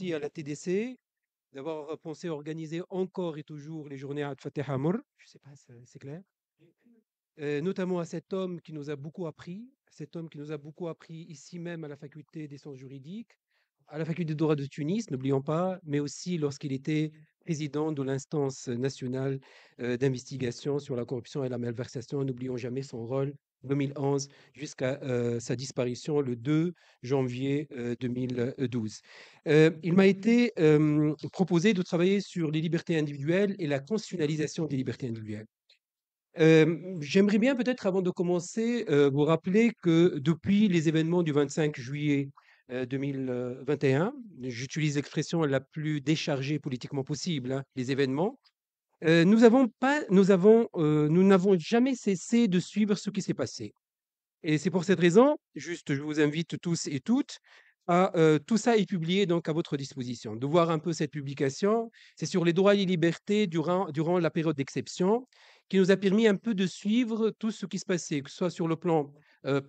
à la TDC d'avoir euh, pensé organiser encore et toujours les journées à Fateh Je ne sais pas, c'est clair. Euh, notamment à cet homme qui nous a beaucoup appris, cet homme qui nous a beaucoup appris ici même à la faculté des sciences juridiques, à la faculté de droit de Tunis, n'oublions pas, mais aussi lorsqu'il était président de l'instance nationale euh, d'investigation sur la corruption et la malversation. N'oublions jamais son rôle 2011 jusqu'à euh, sa disparition le 2 janvier 2012. Euh, euh, il m'a été proposé de travailler sur les libertés individuelles et la constitutionnalisation des libertés individuelles. J'aimerais bien peut-être, avant de commencer, vous rappeler que depuis les événements du 25 juillet 2021, j'utilise l'expression la plus déchargée politiquement possible, hein, les événements, nous n'avons jamais cessé de suivre ce qui s'est passé et c'est pour cette raison, juste, je vous invite tous et toutes à, tout ça est publié donc à votre disposition, de voir un peu cette publication. C'est sur les droits et libertés durant durant la période d'exception qui nous a permis un peu de suivre tout ce qui se passait, que ce soit sur le plan,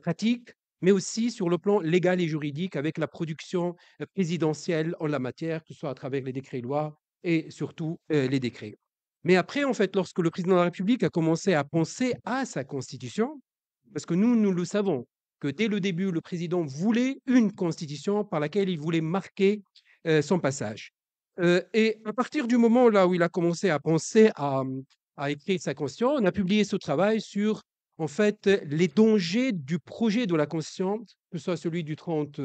pratique, mais aussi sur le plan légal et juridique avec la production, présidentielle en la matière, que ce soit à travers les décrets-lois et surtout, les décrets. Mais après, en fait, lorsque le président de la République a commencé à penser à sa constitution, parce que nous, nous le savons, que dès le début, le président voulait une constitution par laquelle il voulait marquer euh, son passage. Euh, et à partir du moment là où il a commencé à penser hum, à, écrire sa constitution, on a publié ce travail sur en fait les dangers du projet de la constitution, que ce soit celui du 30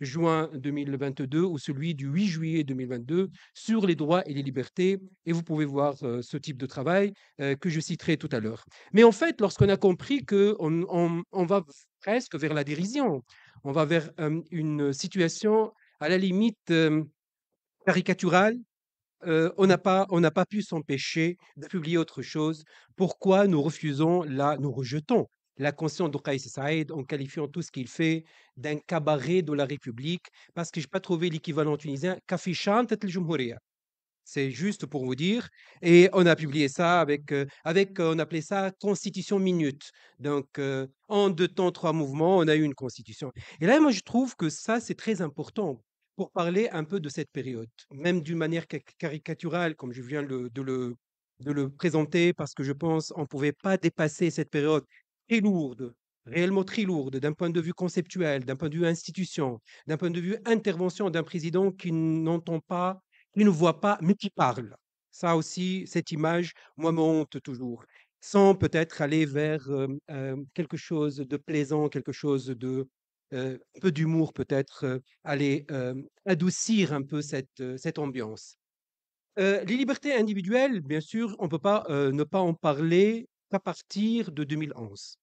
juin 2022 ou celui du 8 juillet 2022 sur les droits et les libertés. Et vous pouvez voir euh, ce type de travail euh, que je citerai tout à l'heure. Mais en fait, lorsqu'on a compris qu'on on, va presque vers la dérision, on va vers euh, une situation à la limite caricaturale, on n'a pas, on n'a pas pu s'empêcher de publier autre chose. Pourquoi nous refusons là, nous rejetons la conscience de Saïd en qualifiant tout ce qu'il fait d'un cabaret de la République, parce que je n'ai pas trouvé l'équivalent tunisien, C'est juste pour vous dire. Et on a publié ça avec, euh, avec euh, on appelait ça Constitution Minute. Donc, euh, en deux temps, trois mouvements, on a eu une Constitution. Et là, moi, je trouve que ça, c'est très important pour parler un peu de cette période, même d'une manière caricaturale, comme je viens de, le de le présenter parce que je pense qu'on ne pouvait pas dépasser cette période très lourde, réellement très lourde d'un point de vue conceptuel, d'un point de vue institution, d'un point de vue intervention d'un président qui n'entend pas, qui ne voit pas, mais qui parle. Ça aussi, cette image, moi, monte honte toujours sans peut-être aller vers quelque chose de plaisant, quelque chose de peu d'humour peut-être, aller adoucir un peu cette, cette ambiance. les libertés individuelles, bien sûr, on ne peut pas ne pas en parler à partir de 2011.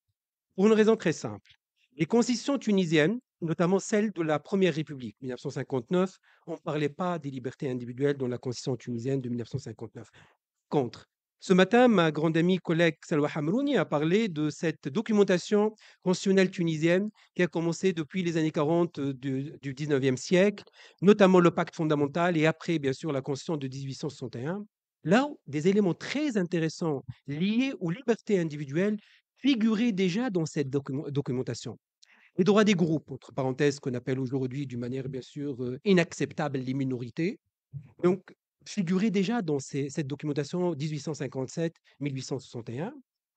Pour une raison très simple. Les constitutions tunisiennes, notamment celle de la Première République 1959, on ne parlait pas des libertés individuelles dans la constitution tunisienne de 1959. Contre. Ce matin, ma grande amie collègue Salwa Hamrouni a parlé de cette documentation constitutionnelle tunisienne qui a commencé depuis les années 40 du, du 19e siècle, notamment le pacte fondamental et après, bien sûr, la constitution de 1861. Là, des éléments très intéressants liés aux libertés individuelles figuraient déjà dans cette documentation. Les droits des groupes, entre parenthèses, qu'on appelle aujourd'hui d'une manière bien sûr euh, inacceptable les minorités, donc figuraient déjà dans cette documentation 1857-1861,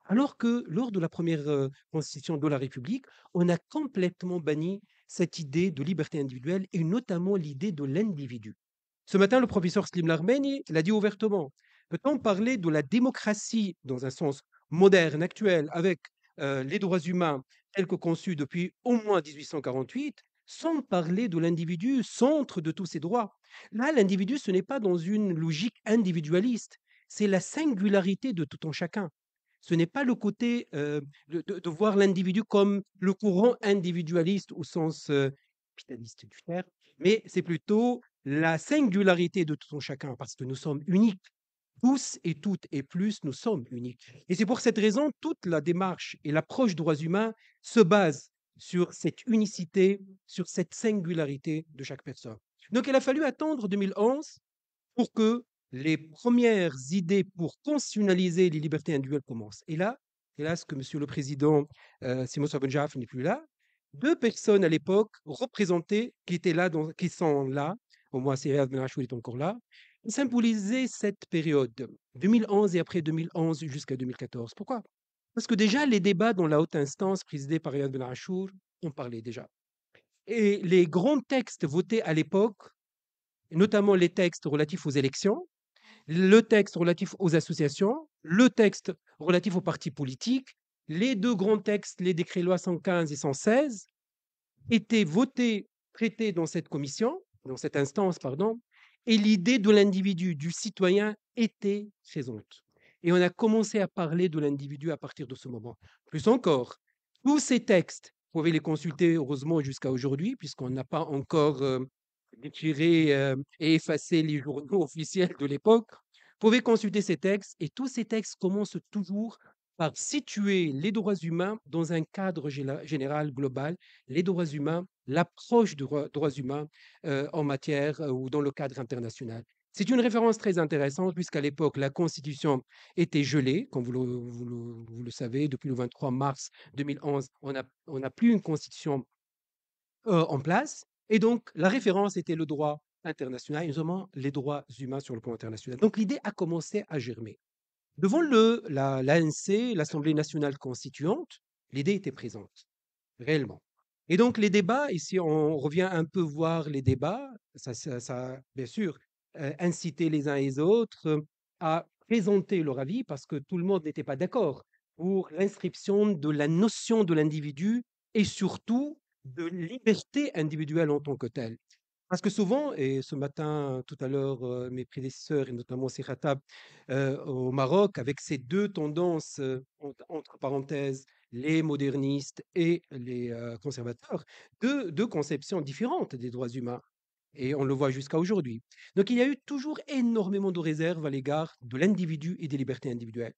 alors que lors de la première euh, constitution de la République, on a complètement banni cette idée de liberté individuelle et notamment l'idée de l'individu. Ce matin, le professeur Slim Larmeni l'a dit ouvertement. Peut-on parler de la démocratie dans un sens moderne, actuel, avec euh, les droits humains tels que conçus depuis au moins 1848, sans parler de l'individu, centre de tous ses droits Là, l'individu, ce n'est pas dans une logique individualiste, c'est la singularité de tout en chacun. Ce n'est pas le côté euh, de, voir l'individu comme le courant individualiste au sens euh, capitaliste du terme, mais c'est plutôt la singularité de tout un chacun, parce que nous sommes uniques. Tous et toutes et plus, nous sommes uniques. Et c'est pour cette raison, toute la démarche et l'approche droits humains se base sur cette unicité, sur cette singularité de chaque personne. Donc il a fallu attendre 2011 pour que les premières idées pour constitutionnaliser les libertés individuelles commencent. Et là, hélas que Monsieur le Président euh, Simon n'est plus là, deux personnes à l'époque représentées qui étaient là, qui sont là, au moins Ben est encore là, symbolisait cette période, 2011 et après 2011 jusqu'à 2014. Pourquoi Parce que déjà, les débats dans la haute instance présidée par Riyad Ben ont on parlait déjà. Et les grands textes votés à l'époque, notamment les textes relatifs aux élections, le texte relatif aux associations, le texte relatif aux partis politiques, les deux grands textes, les décrets-lois 115 et 116, étaient votés, traités dans cette commission, dans cette instance, pardon, et l'idée de l'individu, du citoyen, était présente. Et on a commencé à parler de l'individu à partir de ce moment. Plus encore, tous ces textes, vous pouvez les consulter heureusement jusqu'à aujourd'hui, puisqu'on n'a pas encore euh, euh et effacé les journaux officiels de l'époque. Vous pouvez consulter ces textes, et tous ces textes commencent toujours par situer les droits humains dans un cadre général global, les droits humains, l'approche des droits humains euh, en matière euh, ou dans le cadre international. C'est une référence très intéressante puisqu'à l'époque, la Constitution était gelée, comme vous le, savez, depuis le 23 mars 2011, on n'a plus une Constitution euh, en place. Et donc, la référence était le droit international, et notamment les droits humains sur le plan international. Donc, l'idée a commencé à germer. Devant la, l'ANC, l'Assemblée nationale constituante, l'idée était présente, réellement. Et donc les débats, ici on revient un peu voir les débats, ça, ça, bien sûr, incité euh, inciter les uns et les autres à présenter leur avis parce que tout le monde n'était pas d'accord pour l'inscription de la notion de l'individu et surtout de liberté individuelle en tant que telle. Parce que souvent, et ce matin, tout à l'heure, euh, mes prédécesseurs, et notamment Siratab, euh, au Maroc, avec ces deux tendances, euh, entre parenthèses, les modernistes et les conservateurs, deux, deux conceptions différentes des droits humains. Et on le voit jusqu'à aujourd'hui. Donc il y a eu toujours énormément de réserves à l'égard de l'individu et des libertés individuelles.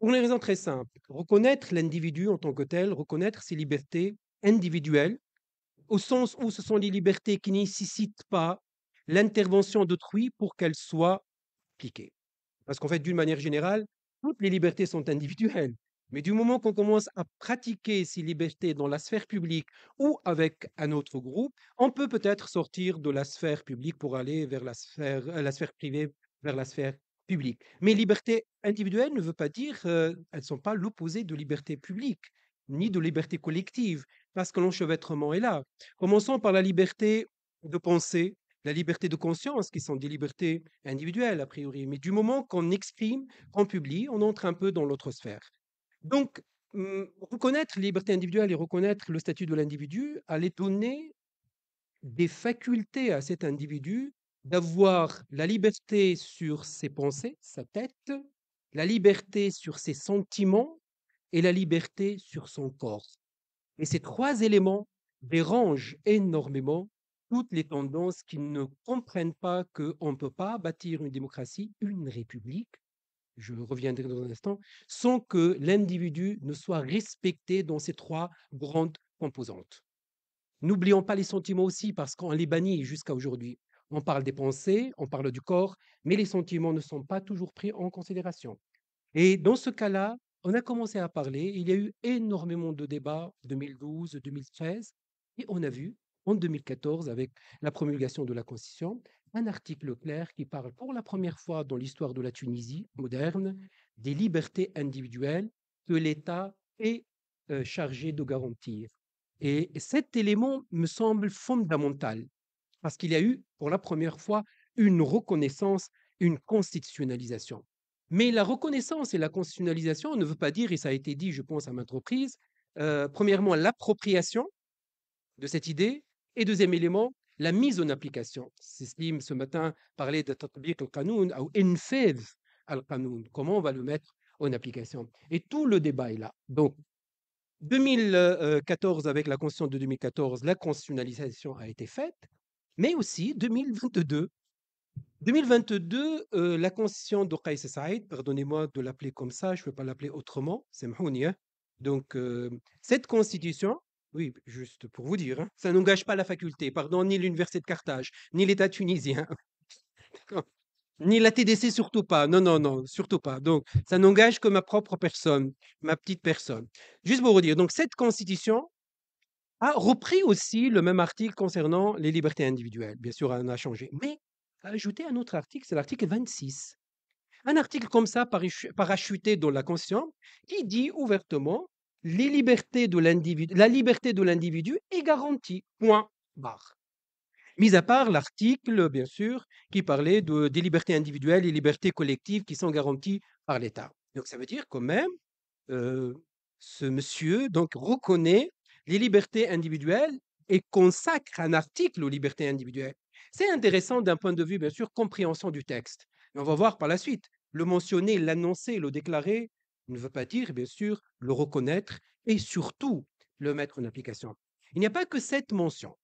Pour une raison très simple, reconnaître l'individu en tant que tel, reconnaître ses libertés individuelles au sens où ce sont des libertés qui ne nécessitent pas l'intervention d'autrui pour qu'elles soient appliquées. Parce qu'en fait, d'une manière générale, toutes les libertés sont individuelles. Mais du moment qu'on commence à pratiquer ces libertés dans la sphère publique ou avec un autre groupe, on peut peut-être sortir de la sphère publique pour aller vers la sphère, euh, la sphère privée, vers la sphère publique. Mais liberté individuelle ne veut pas dire, qu'elles euh, elles ne sont pas l'opposé de liberté publique, ni de liberté collective, parce que l'enchevêtrement est là. Commençons par la liberté de penser, la liberté de conscience, qui sont des libertés individuelles a priori, mais du moment qu'on exprime, qu'on publie, on entre un peu dans l'autre sphère. Donc, hum, reconnaître la liberté individuelle et reconnaître le statut de l'individu allait donner des facultés à cet individu d'avoir la liberté sur ses pensées, sa tête, la liberté sur ses sentiments et la liberté sur son corps. Et ces trois éléments dérangent énormément toutes les tendances qui ne comprennent pas qu'on ne peut pas bâtir une démocratie, une république, je reviendrai dans un instant, sans que l'individu ne soit respecté dans ces trois grandes composantes. N'oublions pas les sentiments aussi, parce qu'on les bannit jusqu'à aujourd'hui. On parle des pensées, on parle du corps, mais les sentiments ne sont pas toujours pris en considération. Et dans ce cas-là, on a commencé à parler. Il y a eu énormément de débats 2012, 2013, et on a vu en 2014, avec la promulgation de la Constitution, un article clair qui parle pour la première fois dans l'histoire de la Tunisie moderne des libertés individuelles que l'État est euh, chargé de garantir. Et cet élément me semble fondamental, parce qu'il y a eu pour la première fois une reconnaissance, une constitutionnalisation. Mais la reconnaissance et la constitutionnalisation ne veut pas dire, et ça a été dit, je pense, à maintes reprises, euh, premièrement, l'appropriation de cette idée, et deuxième élément, la mise en application. Slim, ce matin, parlait de tatbiq al kanoun ou infev al kanoun comment on va le mettre en application. Et tout le débat est là. Donc, 2014, avec la Constitution de 2014, la constitutionnalisation a été faite, mais aussi 2022, 2022, euh, la constitution de pardonnez-moi de l'appeler comme ça, je ne peux pas l'appeler autrement, c'est hein. Donc euh, cette constitution oui, juste pour vous dire, hein, ça n'engage pas la faculté, pardon, ni l'université de Carthage, ni l'État tunisien. Ni la TDC surtout pas, non, non, non, surtout pas. Donc ça n'engage que ma propre personne, ma petite personne. Juste pour vous dire, donc cette constitution a repris aussi le même article concernant les libertés individuelles. Bien sûr, on a changé, mais ajouter un autre article, c'est l'article 26. Un article comme ça, parachuté dans la conscience, qui dit ouvertement les libertés de la liberté de l'individu est garantie. Point barre. Mis à part l'article, bien sûr, qui parlait des libertés individuelles et libertés collectives qui sont garanties par l'État. Donc ça veut dire quand même, euh, ce monsieur donc reconnaît les libertés individuelles et consacre un article aux libertés individuelles. C'est intéressant d'un point de vue, bien sûr, compréhension du texte. on va voir par la suite. Le mentionner, l'annoncer, le déclarer ne veut pas dire, bien sûr, le reconnaître et surtout le mettre en application. Il n'y a pas que cette mention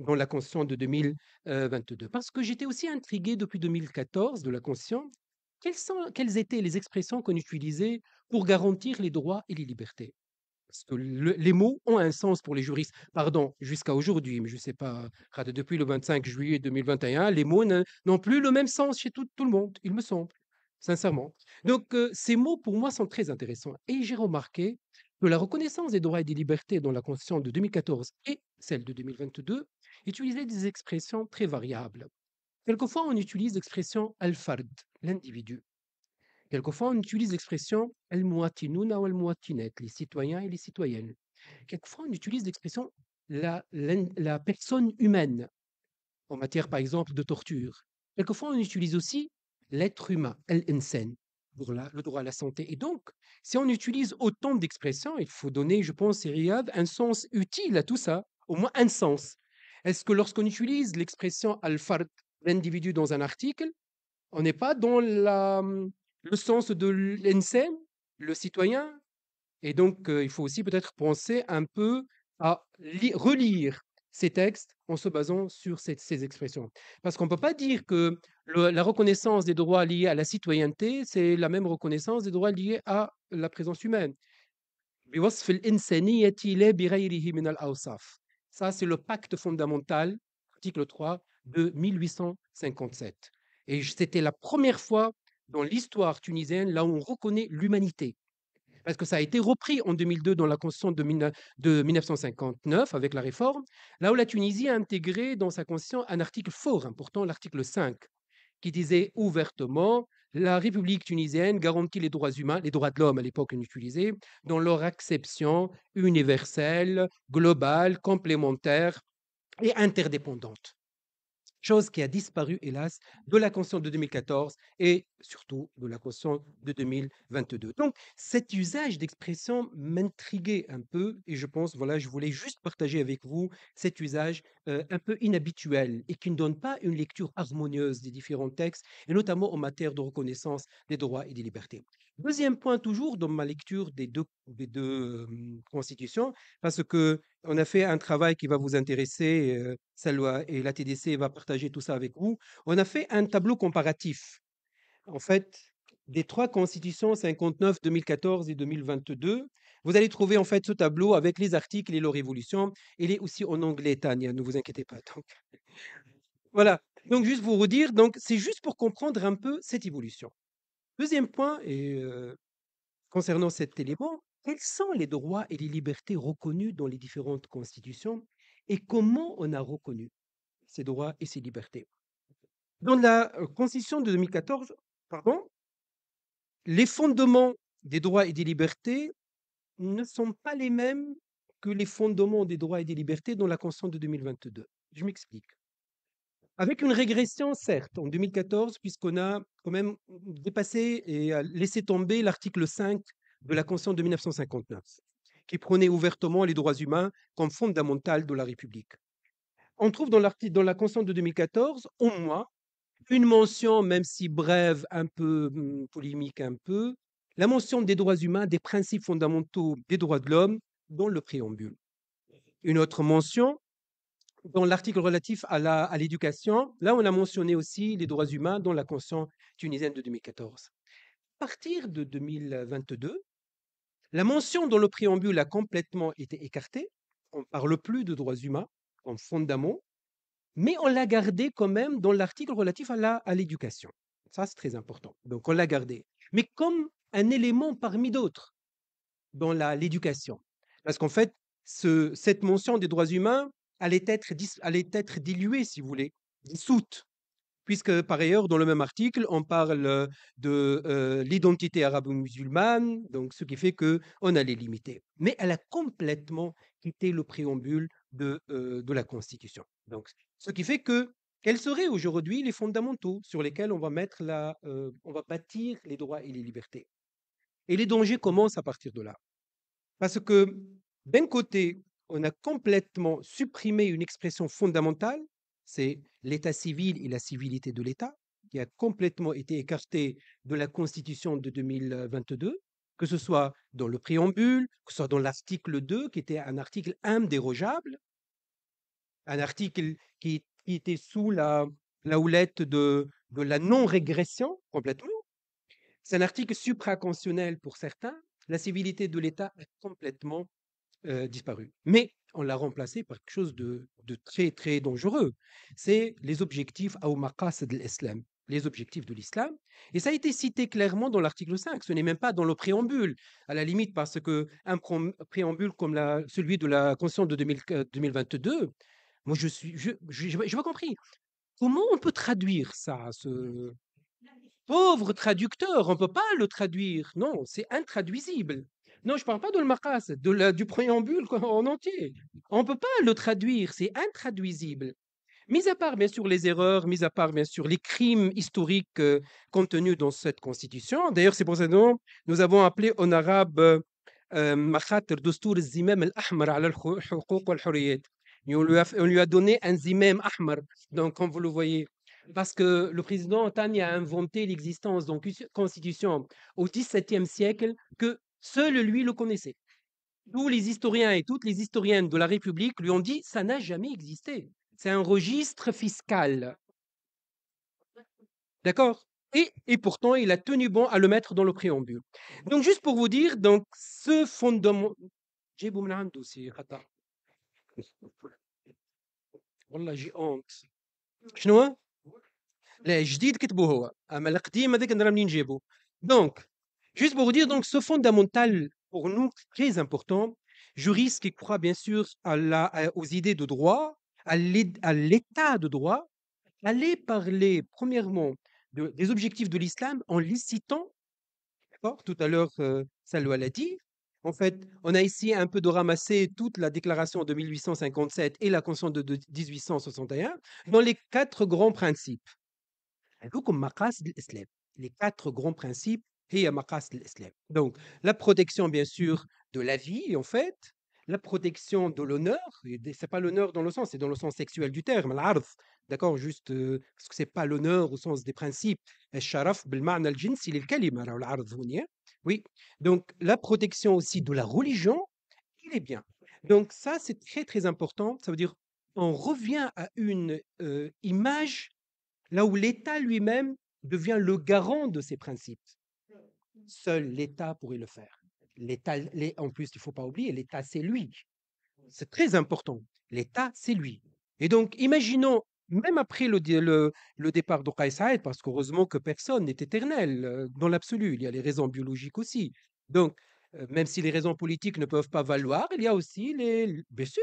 dans la Constitution de 2022, parce que j'étais aussi intrigué depuis 2014 de la Constitution. quelles étaient les expressions qu'on utilisait pour garantir les droits et les libertés parce que les mots ont un sens pour les juristes. Pardon, jusqu'à aujourd'hui, mais je ne sais pas, depuis le 25 juillet 2021, les mots n'ont plus le même sens chez tout, tout, le monde, il me semble, sincèrement. Donc, euh, ces mots, pour moi, sont très intéressants. Et j'ai remarqué que la reconnaissance des droits et des libertés dans la Constitution de 2014 et celle de 2022 utilisait des expressions très variables. Quelquefois, on utilise l'expression al l'individu. Quelquefois, on utilise l'expression El muatinuna » ou El Muatinet, les citoyens et les citoyennes. Quelquefois, on utilise l'expression la, la, personne humaine, en matière par exemple de torture. Quelquefois, on utilise aussi l'être humain, El Insen, pour le droit à la santé. Et donc, si on utilise autant d'expressions, il faut donner, je pense, Riyad, un sens utile à tout ça, au moins un sens. Est-ce que lorsqu'on utilise l'expression al l'individu dans un article, on n'est pas dans la, hum, le sens de l'ENSEM, le citoyen. Et donc, euh, il faut aussi peut-être penser un peu à relire ces textes en se basant sur ces expressions. Parce qu'on ne peut pas dire que la reconnaissance des droits liés à la citoyenneté, c'est la même reconnaissance des droits liés à la présence humaine. E Ça, c'est le pacte fondamental, article 3 de 1857. Et c'était la première fois dans l'histoire tunisienne là où on reconnaît l'humanité. Parce que ça a été repris en 2002 dans la Constitution de, 1959 avec la réforme, là où la Tunisie a intégré dans sa Constitution un article fort important, hein, l'article 5, qui disait ouvertement la République tunisienne garantit les droits humains, les droits de l'homme à l'époque inutilisés, dans leur acception universelle, globale, complémentaire et interdépendante chose qui a disparu, hélas, de la Constitution de 2014 et surtout de la Constitution de 2022. Donc, cet usage d'expression m'intriguait un peu et je pense, voilà, je voulais juste partager avec vous cet usage euh, un peu inhabituel et qui ne donne pas une lecture harmonieuse des différents textes, et notamment en matière de reconnaissance des droits et des libertés. Deuxième point, toujours dans ma lecture des deux, mmh, constitutions, parce que on a fait un travail qui va vous intéresser, euh, euh, et la TDC va partager tout ça avec vous. On a fait un tableau comparatif. En fait, des trois constitutions 59, 2014 et 2022, vous allez trouver en fait ce tableau avec les articles et leur évolution. Il est aussi en anglais, Tania, ne vous inquiétez pas. Donc, voilà. Donc, juste vous redire, donc c'est juste pour comprendre un peu cette évolution. Deuxième point, concernant cet élément, quels sont les droits et les libertés reconnus dans les différentes constitutions et comment on a reconnu ces droits et ces libertés Dans la Constitution de 2014, pardon, les fondements des droits et des libertés ne sont pas les mêmes que les fondements des droits et des libertés dans la Constitution de 2022. Je m'explique avec une régression, certes, en 2014, puisqu'on a quand même dépassé et euh, laissé tomber l'article 5 de la Constitution de 1959, qui prenait ouvertement les droits humains comme fondamental de la République. On trouve dans, dans la Constitution de 2014, au moins, une mention, même si brève, un peu hum, polémique, un peu, la mention des droits humains, des principes fondamentaux des droits de l'homme dans le préambule. Une autre mention, dans l'article relatif à l'éducation, là, on a mentionné aussi les droits humains dans la conscience tunisienne de 2014. À partir de 2022, la mention dans le préambule a complètement été écartée. On ne parle plus de droits humains en fondamentaux, mais on l'a gardée quand même dans l'article relatif à l'éducation. Ça, c'est très important. Donc, on l'a gardée. Mais comme un élément parmi d'autres dans l'éducation. Parce qu'en fait, ce, cette mention des droits humains allait être, diluée, si vous voulez, dissoute. Puisque par ailleurs, dans le même article, on parle euh, de euh, l'identité arabo-musulmane, donc ce qui fait qu'on allait limiter. Mais elle a complètement quitté le préambule euh, de, la Constitution. Donc, ce qui fait que quels seraient aujourd'hui les fondamentaux sur lesquels on va, mettre la, on va bâtir les droits et les libertés Et les dangers commencent à partir de là. Parce que d'un côté, on a complètement supprimé une expression fondamentale, c'est l'état civil et la civilité de l'État, qui a complètement été écartée de la Constitution de 2022, que ce soit dans le préambule, que ce soit dans l'article 2, qui était un article indérogeable, un article qui, était sous la, houlette de, la non-régression complètement. C'est un article supraconstitutionnel pour certains. La civilité de l'État est complètement euh, disparu. Mais on l'a remplacé par quelque chose de, très, très dangereux. C'est les objectifs à de l'islam les objectifs de l'islam. Et ça a été cité clairement dans l'article 5, ce n'est même pas dans le préambule, à la limite parce que un préambule comme celui de la conscience de 2022, euh, moi je suis, je, je, compris. Comment on peut traduire ça, ce pauvre traducteur On ne peut pas le traduire, non, c'est intraduisible. Non, je ne parle pas de le de la, du préambule en entier. On ne peut pas le traduire, c'est intraduisible. Mis à part, bien sûr, les erreurs, mis à part, bien sûr, les crimes historiques euh, contenus dans cette constitution. D'ailleurs, c'est pour ça que nous avons appelé en arabe euh, zimem al al al-hukouq Hukouk al والحريات on lui a donné un zimem ahmar donc comme vous le voyez parce que le président Tani a inventé l'existence d'une constitution au XVIIe siècle que Seul lui le connaissait. Tous les historiens et toutes les historiennes de la République lui ont dit ça n'a jamais existé. C'est un registre fiscal. D'accord et, pourtant, il a tenu bon à le mettre dans le préambule. Donc, juste pour vous dire, donc, ce fondement. Juste pour vous dire, donc, ce fondamental, pour nous, très important, juriste qui croit bien sûr à la, aux idées de droit, à l'état de droit, allez parler premièrement des objectifs de l'islam en les citant. Tout à l'heure, euh, Salwa l'a dit. En fait, on a ici un peu de ramasser toute la déclaration de 1857 et la conscience de 1861 dans les quatre grands principes. Les quatre grands principes donc, la protection, bien sûr, de la vie en fait la protection de l'honneur, c'est pas l'honneur dans le sens, c'est dans le sens sexuel du terme, l'ard, d'accord, juste euh, parce que c'est pas l'honneur au sens des principes. Oui, donc la protection aussi de la religion, il est bien. Donc ça, c'est très très important. Ça veut dire on revient à une euh, image là où l'État lui-même devient le garant de ses principes. Seul l'État pourrait le faire. L'État, en plus, il ne faut pas oublier, l'État, c'est lui. C'est très important. L'État, c'est lui. Et donc, imaginons, même après le, le, départ de Saïd, parce qu'heureusement que personne n'est éternel euh, dans l'absolu, il y a les raisons biologiques aussi. Donc, euh, même si les raisons politiques ne peuvent pas valoir, il y a aussi les... Bien sûr,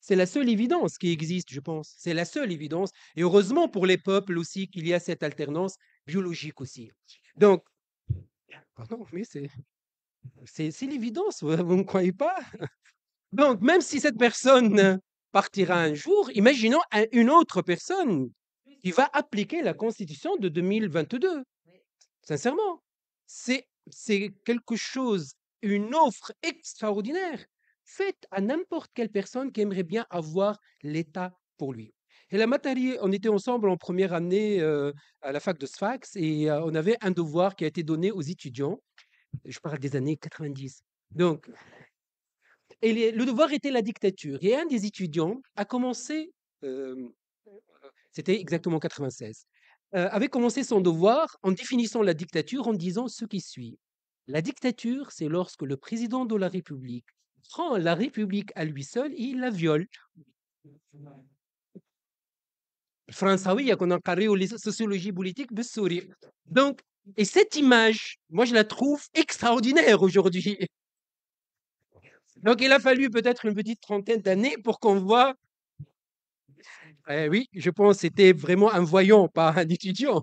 c'est la seule évidence qui existe, je pense. C'est la seule évidence. Et heureusement pour les peuples aussi qu'il y a cette alternance biologique aussi. Donc, ah non, mais c'est, c'est, l'évidence, vous, ne ne croyez pas Donc, même si cette personne partira un jour, imaginons une autre personne qui va appliquer la Constitution de 2022. Sincèrement, c'est, c'est quelque chose, une offre extraordinaire faite à n'importe quelle personne qui aimerait bien avoir l'État pour lui. Et la matérie, on était ensemble en première année euh, à la fac de Sfax et euh, on avait un devoir qui a été donné aux étudiants. Je parle des années 90. Donc, et le devoir était la dictature. Et un des étudiants a commencé, euh, c'était exactement 96, avait commencé son devoir en définissant la dictature en disant ce qui suit. La dictature, c'est lorsque le président de la République prend la République à lui seul et il la viole oui, a carré كنا sociologies politiques de sourire. Donc, Et cette image, moi, je la trouve extraordinaire aujourd'hui. Donc, il a fallu peut-être une petite trentaine d'années pour qu'on voit. Eh oui, je pense que c'était vraiment un voyant, pas un étudiant.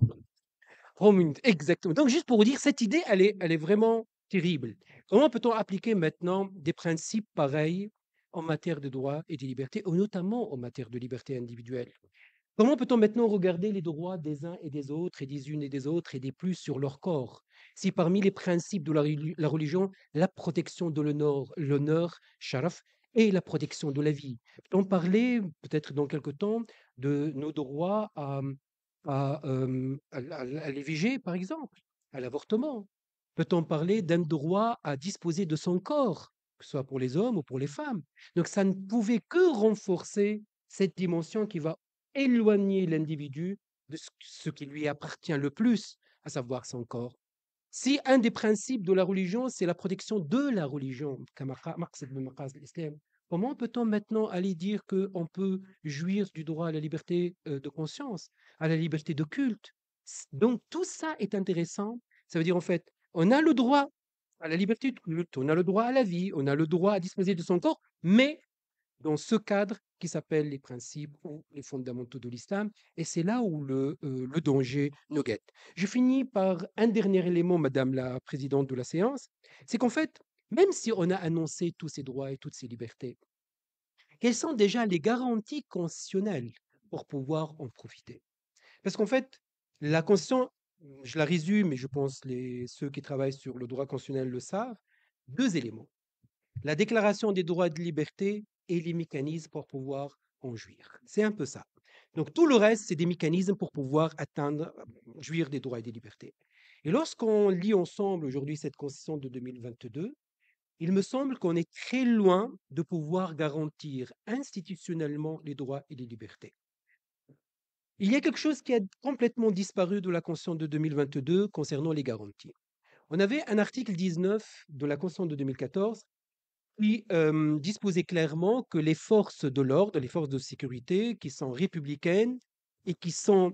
Oh, exactement. Donc, juste pour vous dire, cette idée, elle est, elle est vraiment terrible. Comment peut-on appliquer maintenant des principes pareils en matière de droits et de libertés, ou notamment en matière de liberté individuelle Comment peut-on maintenant regarder les droits des uns et des autres, et des unes et des autres, et des plus sur leur corps, si parmi les principes de la, religion, la protection de l'honneur, l'honneur, charaf et la protection de la vie peut On parler, peut-être dans quelque temps de nos droits à, à, par exemple, à l'avortement. Peut-on parler d'un droit à disposer de son corps, que ce soit pour les hommes ou pour les femmes Donc ça ne pouvait que renforcer cette dimension qui va éloigner l'individu de ce qui lui appartient le plus, à savoir son corps. Si un des principes de la religion, c'est la protection de la religion, comment peut-on maintenant aller dire qu'on peut jouir du droit à la liberté euh, de conscience, à la liberté de culte Donc tout ça est intéressant. Ça veut dire en fait, on a le droit à la liberté de culte, on a le droit à la vie, on a le droit à disposer de son corps, mais dans ce cadre qui s'appellent les principes ou les fondamentaux de l'islam, et c'est là où euh, le, danger nous guette. Je finis par un dernier élément, Madame la Présidente de la séance, c'est qu'en fait, même si on a annoncé tous ces droits et toutes ces libertés, quelles sont déjà les garanties constitutionnelles pour pouvoir en profiter Parce qu'en fait, la Constitution, je la résume, et je pense les ceux qui travaillent sur le droit constitutionnel le savent, deux éléments. La Déclaration des droits et de liberté et les mécanismes pour pouvoir en jouir. C'est un peu ça. Donc tout le reste, c'est des mécanismes pour pouvoir atteindre, euh, jouir des droits et des libertés. Et lorsqu'on lit ensemble aujourd'hui cette constitution de 2022, il me semble qu'on est très loin de pouvoir garantir institutionnellement les droits et les libertés. Il y a quelque chose qui a complètement disparu de la Constitution de 2022 concernant les garanties. On avait un article 19 de la Constitution de 2014 puis clairement que les forces de l'ordre, les forces de sécurité qui sont républicaines et qui sont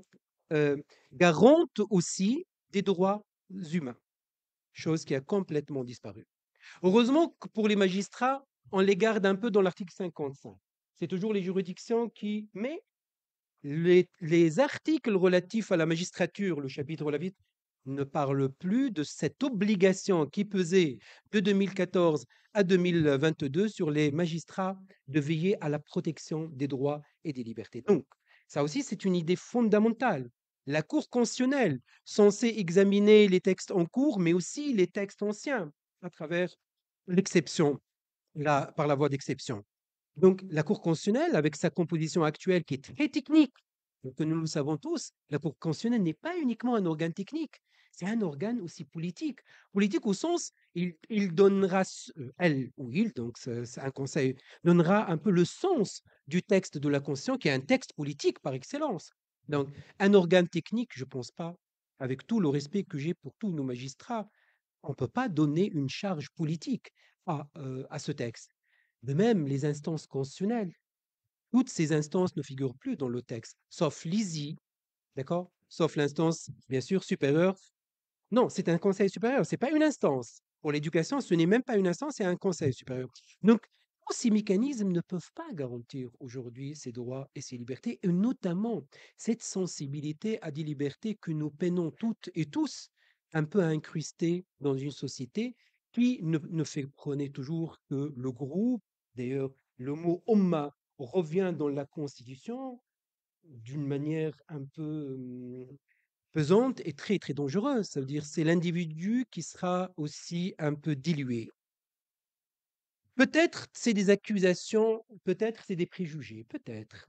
garantes aussi des droits humains, chose qui a complètement disparu. Heureusement pour les magistrats, on les garde un peu dans l'article 55. C'est toujours les juridictions qui... Mais les, articles relatifs à la magistrature, le chapitre vie ne parle plus de cette obligation qui pesait de 2014 à 2022 sur les magistrats de veiller à la protection des droits et des libertés. Donc, ça aussi, c'est une idée fondamentale. La Cour constitutionnelle, censée examiner les textes en cours, mais aussi les textes anciens, à travers l'exception, par la voie d'exception. Donc, la Cour constitutionnelle, avec sa composition actuelle qui est très technique, que nous le savons tous, la Cour constitutionnelle n'est pas uniquement un organe technique, c'est un organe aussi politique. Politique au sens, il, donnera, euh, elle ou il, donc c'est un conseil, donnera un peu le sens du texte de la Constitution, qui est un texte politique par excellence. Donc, un organe technique, je ne pense pas, avec tout le respect que j'ai pour tous nos magistrats, on ne peut pas donner une charge politique à, euh, à ce texte. De même, les instances constitutionnelles, toutes ces instances ne figurent plus dans le texte, sauf l'ISI, d'accord Sauf l'instance, bien sûr, supérieure non, c'est un conseil supérieur, ce n'est pas une instance. Pour l'éducation, ce n'est même pas une instance, c'est un conseil supérieur. Donc, tous ces mécanismes ne peuvent pas garantir aujourd'hui ces droits et ces libertés, et notamment cette sensibilité à des libertés que nous peinons toutes et tous un peu à incruster dans une société qui ne, fait prenez toujours que le groupe. D'ailleurs, le mot homma revient dans la Constitution d'une manière un peu mmh, pesante et très très dangereuse. Ça veut dire c'est l'individu qui sera aussi un peu dilué. Peut-être c'est des accusations, peut-être c'est des préjugés, peut-être.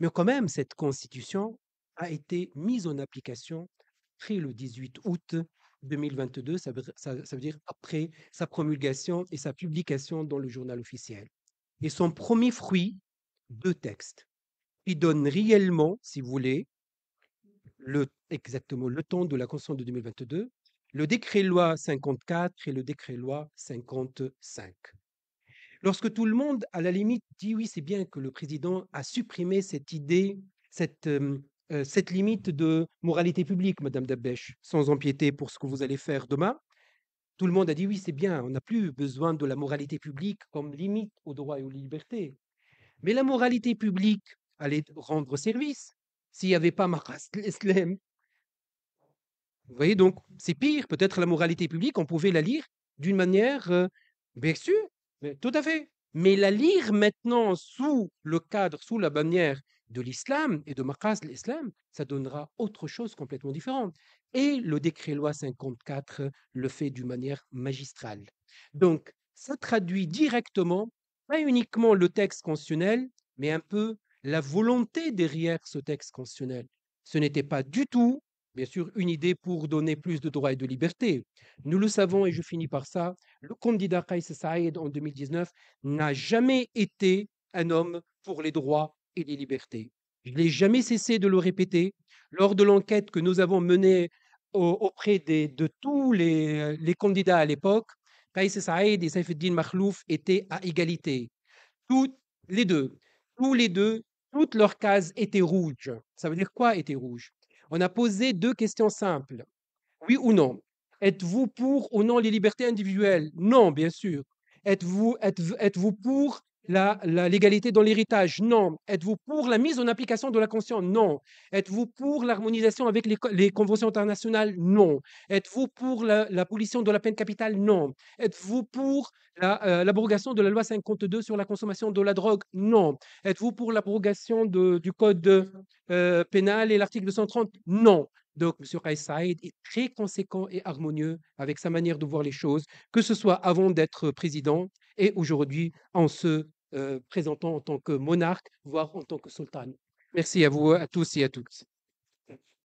Mais quand même, cette constitution a été mise en application après le 18 août 2022, ça veut, dire après sa promulgation et sa publication dans le journal officiel. Et son premier fruit, deux textes, qui donnent réellement, si vous voulez, exactement le temps de la Constitution de 2022, le décret-loi 54 et le décret-loi 55. Lorsque tout le monde, à la limite, dit oui, c'est bien que le président a supprimé cette idée, cette, euh, euh, cette limite de moralité publique, Madame Dabèche, sans empiéter pour ce que vous allez faire demain, tout le monde a dit oui, c'est bien, on n'a plus besoin de la moralité publique comme limite aux droits et aux libertés. Mais la moralité publique allait rendre service, s'il n'y avait pas Maqas l'Islam. Vous voyez donc, c'est pire. Peut-être la moralité publique, on pouvait la lire d'une manière, euh, bien sûr, tout à fait. Mais la lire maintenant sous le cadre, sous la bannière de l'islam et de Maqas l'islam, ça donnera autre chose complètement différente. Et le décret-loi 54 euh, le fait d'une manière magistrale. Donc, ça traduit directement, pas uniquement le texte constitutionnel, mais un peu la volonté derrière ce texte constitutionnel. Ce n'était pas du tout, bien sûr, une idée pour donner plus de droits et de libertés. Nous le savons, et je finis par ça, le candidat Kais Saïd en 2019 n'a jamais été un homme pour les droits et les libertés. Je n'ai jamais cessé de le répéter. Lors de l'enquête que nous avons menée auprès des, de tous les, euh, candidats à l'époque, Kais Saïd et Saifeddin Makhlouf étaient à égalité. tous les deux, tous les deux toutes leurs cases étaient rouges. Ça veut dire quoi étaient rouges On a posé deux questions simples. Oui ou non Êtes-vous pour ou non les libertés individuelles Non, bien sûr. Êtes-vous pour la, l'égalité dans l'héritage Non. Êtes-vous pour la mise en application de la conscience Non. Êtes-vous pour l'harmonisation avec les, conventions internationales Non. Êtes-vous pour la, pollution de la peine capitale Non. Êtes-vous pour euh, l'abrogation de la loi 52 sur la consommation de la drogue Non. Êtes-vous pour l'abrogation du code euh, pénal et l'article 230 Non. Donc, M. Kais est très conséquent et harmonieux avec sa manière de voir les choses, que ce soit avant d'être président et aujourd'hui en se euh, présentant en tant que monarque, voire en tant que sultan. Merci à vous à tous et à toutes.